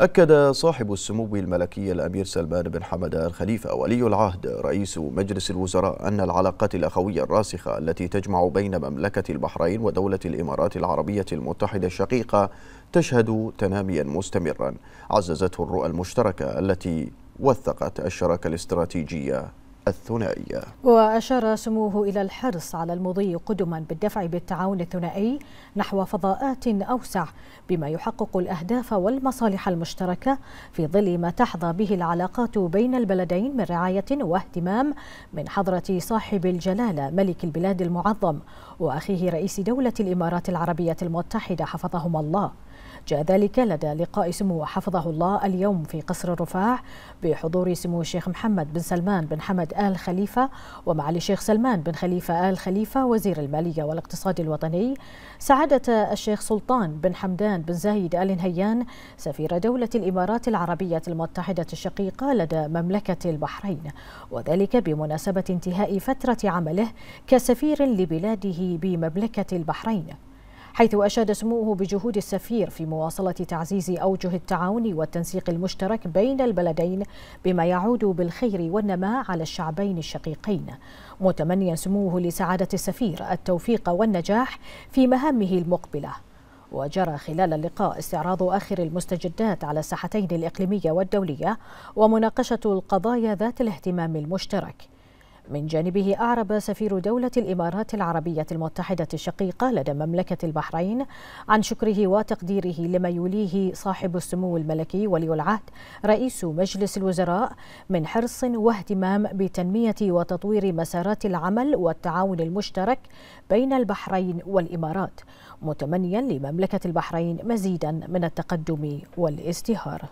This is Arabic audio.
أكد صاحب السمو الملكي الأمير سلمان بن حمد الخليفة خليفة ولي العهد رئيس مجلس الوزراء أن العلاقات الأخوية الراسخة التي تجمع بين مملكة البحرين ودولة الإمارات العربية المتحدة الشقيقة تشهد تناميا مستمرا عززته الرؤى المشتركة التي وثقت الشراكة الاستراتيجية الثنائية وأشار سموه إلى الحرص على المضي قدما بالدفع بالتعاون الثنائي نحو فضاءات أوسع بما يحقق الأهداف والمصالح المشتركة في ظل ما تحظى به العلاقات بين البلدين من رعاية واهتمام من حضرة صاحب الجلالة ملك البلاد المعظم وأخيه رئيس دولة الإمارات العربية المتحدة حفظهما الله جاء ذلك لدى لقاء سمو حفظه الله اليوم في قصر الرفاع بحضور سمو الشيخ محمد بن سلمان بن حمد آل خليفة ومعالي الشيخ سلمان بن خليفة آل خليفة وزير المالية والاقتصاد الوطني سعادة الشيخ سلطان بن حمدان بن زايد آل نهيان سفير دولة الإمارات العربية المتحدة الشقيقة لدى مملكة البحرين وذلك بمناسبة انتهاء فترة عمله كسفير لبلاده بمملكة البحرين حيث أشاد سموه بجهود السفير في مواصلة تعزيز أوجه التعاون والتنسيق المشترك بين البلدين بما يعود بالخير والنماء على الشعبين الشقيقين متمنيا سموه لسعادة السفير التوفيق والنجاح في مهامه المقبلة وجرى خلال اللقاء استعراض آخر المستجدات على الساحتين الإقليمية والدولية ومناقشة القضايا ذات الاهتمام المشترك من جانبه أعرب سفير دولة الإمارات العربية المتحدة الشقيقة لدى مملكة البحرين عن شكره وتقديره لما يوليه صاحب السمو الملكي ولي العهد رئيس مجلس الوزراء من حرص واهتمام بتنمية وتطوير مسارات العمل والتعاون المشترك بين البحرين والإمارات متمنيا لمملكة البحرين مزيدا من التقدم والازدهار